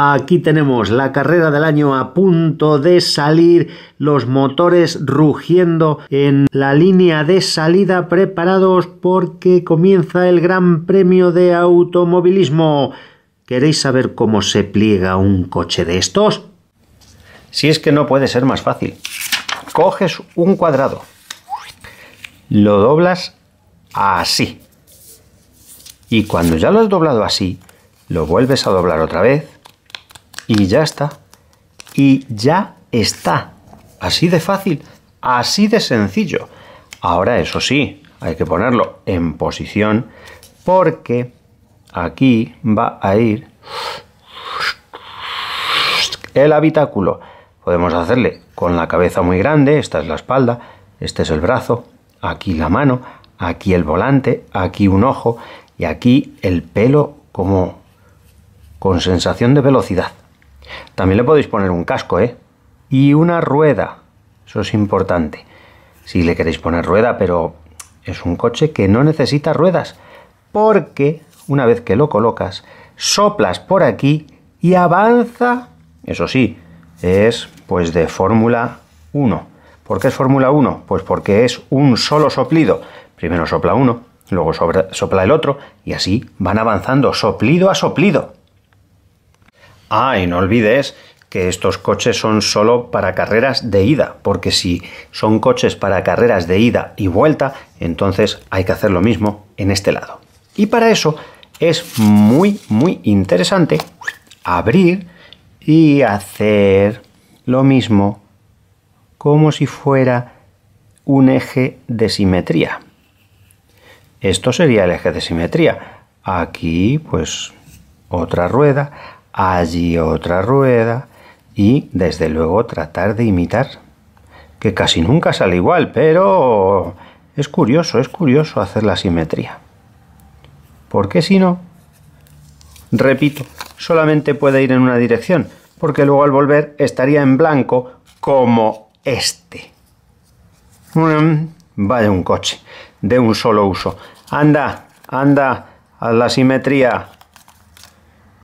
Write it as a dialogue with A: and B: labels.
A: Aquí tenemos la carrera del año a punto de salir, los motores rugiendo en la línea de salida preparados porque comienza el Gran Premio de Automovilismo. ¿Queréis saber cómo se pliega un coche de estos? Si es que no puede ser más fácil. Coges un cuadrado, lo doblas así. Y cuando ya lo has doblado así, lo vuelves a doblar otra vez y ya está. Y ya está. Así de fácil, así de sencillo. Ahora, eso sí, hay que ponerlo en posición porque aquí va a ir el habitáculo. Podemos hacerle con la cabeza muy grande, esta es la espalda, este es el brazo, aquí la mano, aquí el volante, aquí un ojo y aquí el pelo como con sensación de velocidad. También le podéis poner un casco, ¿eh? Y una rueda. Eso es importante. Si le queréis poner rueda, pero es un coche que no necesita ruedas. Porque una vez que lo colocas, soplas por aquí y avanza. Eso sí, es pues de Fórmula 1. ¿Por qué es Fórmula 1? Pues porque es un solo soplido. Primero sopla uno, luego sopla el otro y así van avanzando soplido a soplido. Ah, y no olvides que estos coches son solo para carreras de ida, porque si son coches para carreras de ida y vuelta, entonces hay que hacer lo mismo en este lado. Y para eso es muy, muy interesante abrir y hacer lo mismo como si fuera un eje de simetría. Esto sería el eje de simetría. Aquí, pues, otra rueda allí otra rueda y desde luego tratar de imitar, que casi nunca sale igual, pero es curioso, es curioso hacer la simetría. Porque si no, repito, solamente puede ir en una dirección, porque luego al volver estaría en blanco como este. Mm, Vaya un coche, de un solo uso. Anda, anda, a la simetría.